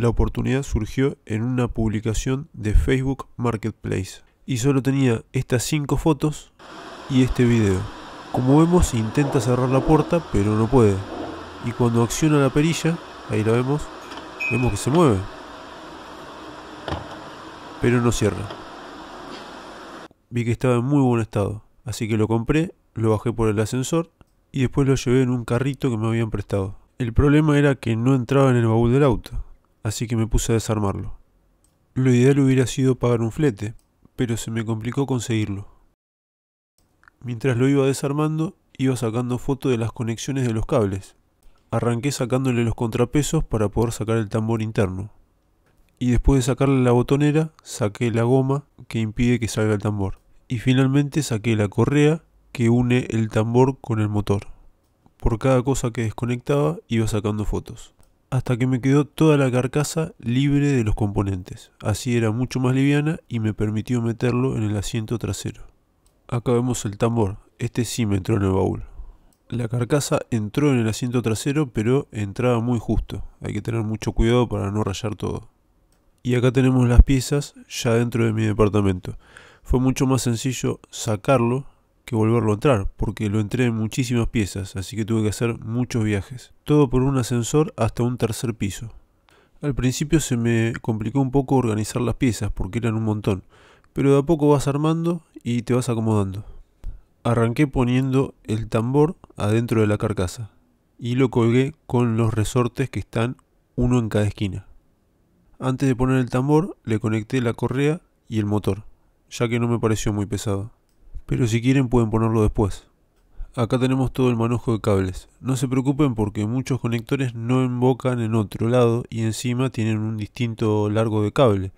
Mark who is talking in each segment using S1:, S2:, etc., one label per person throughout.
S1: la oportunidad surgió en una publicación de Facebook Marketplace y solo tenía estas 5 fotos y este video. Como vemos intenta cerrar la puerta pero no puede y cuando acciona la perilla, ahí la vemos, vemos que se mueve pero no cierra. Vi que estaba en muy buen estado, así que lo compré, lo bajé por el ascensor y después lo llevé en un carrito que me habían prestado. El problema era que no entraba en el baúl del auto, así que me puse a desarmarlo. Lo ideal hubiera sido pagar un flete, pero se me complicó conseguirlo. Mientras lo iba desarmando, iba sacando fotos de las conexiones de los cables. Arranqué sacándole los contrapesos para poder sacar el tambor interno. Y después de sacarle la botonera, saqué la goma que impide que salga el tambor. Y finalmente saqué la correa que une el tambor con el motor. Por cada cosa que desconectaba iba sacando fotos hasta que me quedó toda la carcasa libre de los componentes. Así era mucho más liviana y me permitió meterlo en el asiento trasero. Acá vemos el tambor, este sí me entró en el baúl. La carcasa entró en el asiento trasero pero entraba muy justo, hay que tener mucho cuidado para no rayar todo. Y acá tenemos las piezas ya dentro de mi departamento. Fue mucho más sencillo sacarlo que volverlo a entrar, porque lo entré en muchísimas piezas, así que tuve que hacer muchos viajes. Todo por un ascensor hasta un tercer piso. Al principio se me complicó un poco organizar las piezas, porque eran un montón, pero de a poco vas armando y te vas acomodando. Arranqué poniendo el tambor adentro de la carcasa y lo colgué con los resortes que están uno en cada esquina. Antes de poner el tambor le conecté la correa y el motor, ya que no me pareció muy pesado. Pero si quieren pueden ponerlo después. Acá tenemos todo el manojo de cables. No se preocupen porque muchos conectores no embocan en otro lado y encima tienen un distinto largo de cable,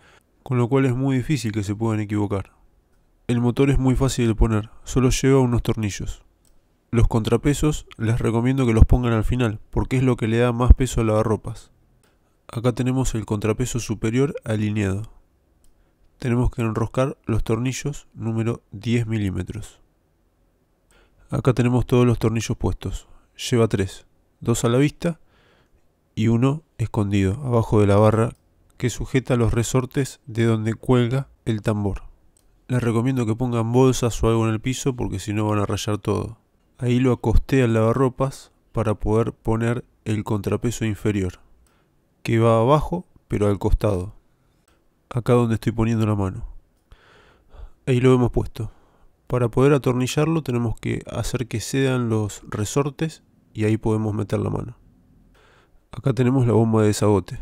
S1: con lo cual es muy difícil que se puedan equivocar. El motor es muy fácil de poner, solo lleva unos tornillos. Los contrapesos les recomiendo que los pongan al final, porque es lo que le da más peso a lavarropas. Acá tenemos el contrapeso superior alineado tenemos que enroscar los tornillos número 10 milímetros. Acá tenemos todos los tornillos puestos. Lleva 3, dos a la vista y uno escondido abajo de la barra que sujeta los resortes de donde cuelga el tambor. Les recomiendo que pongan bolsas o algo en el piso porque si no van a rayar todo. Ahí lo acosté al lavarropas para poder poner el contrapeso inferior, que va abajo pero al costado acá donde estoy poniendo la mano. Ahí lo hemos puesto. Para poder atornillarlo tenemos que hacer que cedan los resortes y ahí podemos meter la mano. Acá tenemos la bomba de desagote.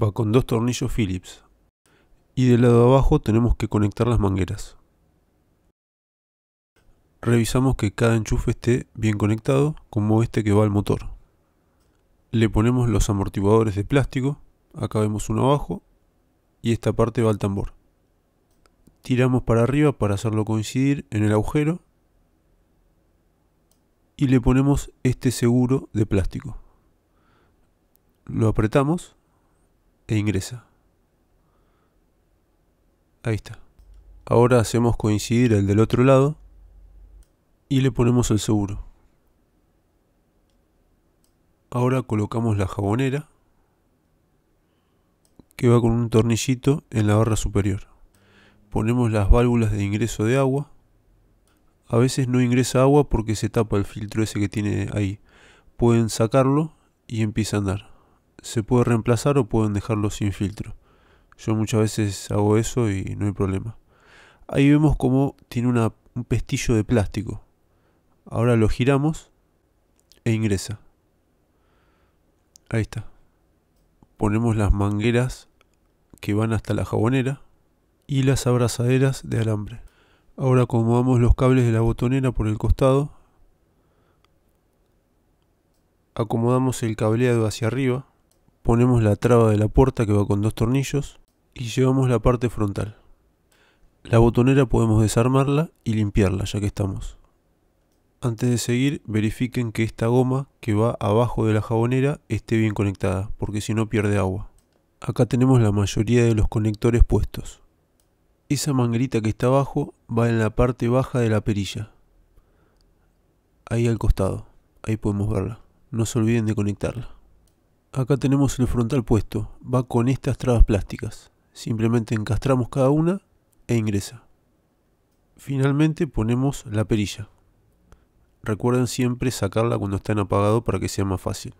S1: Va con dos tornillos Phillips. Y del lado de abajo tenemos que conectar las mangueras. Revisamos que cada enchufe esté bien conectado como este que va al motor. Le ponemos los amortiguadores de plástico acá vemos uno abajo, y esta parte va al tambor. Tiramos para arriba para hacerlo coincidir en el agujero, y le ponemos este seguro de plástico. Lo apretamos e ingresa. Ahí está. Ahora hacemos coincidir el del otro lado y le ponemos el seguro. Ahora colocamos la jabonera que va con un tornillito en la barra superior. Ponemos las válvulas de ingreso de agua. A veces no ingresa agua porque se tapa el filtro ese que tiene ahí. Pueden sacarlo y empieza a andar. Se puede reemplazar o pueden dejarlo sin filtro. Yo muchas veces hago eso y no hay problema. Ahí vemos como tiene un pestillo de plástico. Ahora lo giramos e ingresa. Ahí está. Ponemos las mangueras que van hasta la jabonera y las abrazaderas de alambre. Ahora acomodamos los cables de la botonera por el costado. Acomodamos el cableado hacia arriba. Ponemos la traba de la puerta que va con dos tornillos y llevamos la parte frontal. La botonera podemos desarmarla y limpiarla ya que estamos. Antes de seguir, verifiquen que esta goma que va abajo de la jabonera esté bien conectada, porque si no pierde agua. Acá tenemos la mayoría de los conectores puestos. Esa manguerita que está abajo va en la parte baja de la perilla. Ahí al costado. Ahí podemos verla. No se olviden de conectarla. Acá tenemos el frontal puesto. Va con estas trabas plásticas. Simplemente encastramos cada una e ingresa. Finalmente ponemos la perilla. Recuerden siempre sacarla cuando estén apagado para que sea más fácil.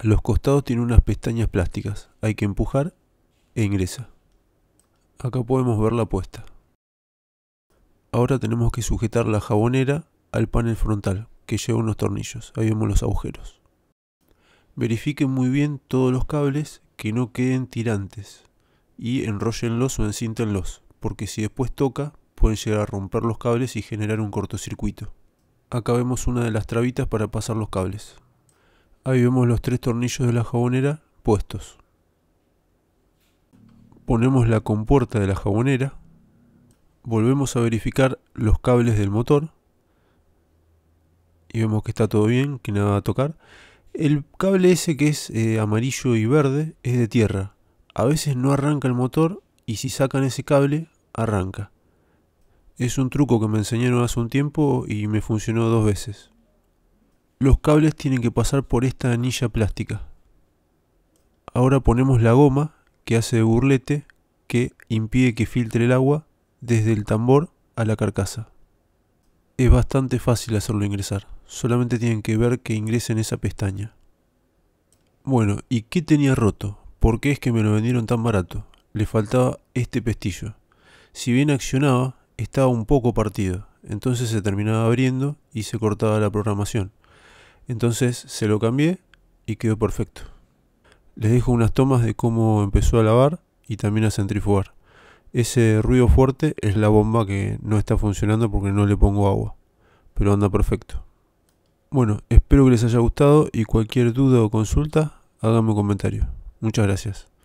S1: A los costados tiene unas pestañas plásticas. Hay que empujar e ingresa. Acá podemos ver la puesta. Ahora tenemos que sujetar la jabonera al panel frontal, que lleva unos tornillos. Ahí vemos los agujeros. Verifiquen muy bien todos los cables que no queden tirantes y enrollenlos o encíntenlos, porque si después toca pueden llegar a romper los cables y generar un cortocircuito. Acá vemos una de las trabitas para pasar los cables. Ahí vemos los tres tornillos de la jabonera puestos. Ponemos la compuerta de la jabonera. Volvemos a verificar los cables del motor. Y vemos que está todo bien, que nada va a tocar. El cable ese que es eh, amarillo y verde es de tierra. A veces no arranca el motor y si sacan ese cable, arranca. Es un truco que me enseñaron hace un tiempo y me funcionó dos veces. Los cables tienen que pasar por esta anilla plástica. Ahora ponemos la goma que hace de burlete que impide que filtre el agua desde el tambor a la carcasa. Es bastante fácil hacerlo ingresar, solamente tienen que ver que ingrese en esa pestaña. Bueno, ¿y qué tenía roto? ¿Por qué es que me lo vendieron tan barato? Le faltaba este pestillo. Si bien accionaba, estaba un poco partido, entonces se terminaba abriendo y se cortaba la programación. Entonces se lo cambié y quedó perfecto. Les dejo unas tomas de cómo empezó a lavar y también a centrifugar. Ese ruido fuerte es la bomba que no está funcionando porque no le pongo agua, pero anda perfecto. Bueno, espero que les haya gustado y cualquier duda o consulta, háganme un comentario. Muchas gracias.